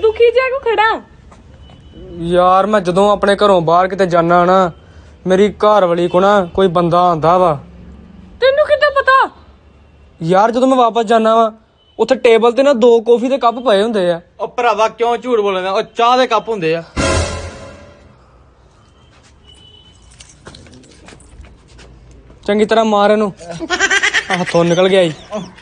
ਦੁਖੀ ਜਿਹਾ ਕੋ ਖੜਾ ਯਾਰ ਮੈਂ ਜਦੋਂ ਆਪਣੇ ਘਰੋਂ ਬਾਹਰ ਕਿਤੇ ਜਾਣਾ ਨਾ ਮੇਰੀ ਘਰ ਵਾਲੀ ਕੋ ਨਾ ਕੋਈ ਬੰਦਾ ਆਂਦਾ ਵਾ ਤੈਨੂੰ ਕਿੱਦਾਂ ਪਤਾ ਯਾਰ ਜਦੋਂ ਮੈਂ ਵਾਪਸ ਜਾਣਾ ਵਾ ਉੱਥੇ ਟੇਬਲ ਤੇ ਨਾ ਦੋ ਕੌਫੀ ਦੇ ਕੱਪ ਪਏ ਹੁੰਦੇ ਆ ਉਹ ਭਰਾਵਾ ਕਿਉਂ ਝੂਠ ਬੋਲਦਾ ਉਹ ਚਾਹ ਦੇ ਕੱਪ ਹੁੰਦੇ ਆ ਚੰਗੀ ਤਰ੍ਹਾਂ ਮਾਰ ਇਹਨੂੰ ਹੱਥੋਂ ਨਿਕਲ ਗਿਆ ਜੀ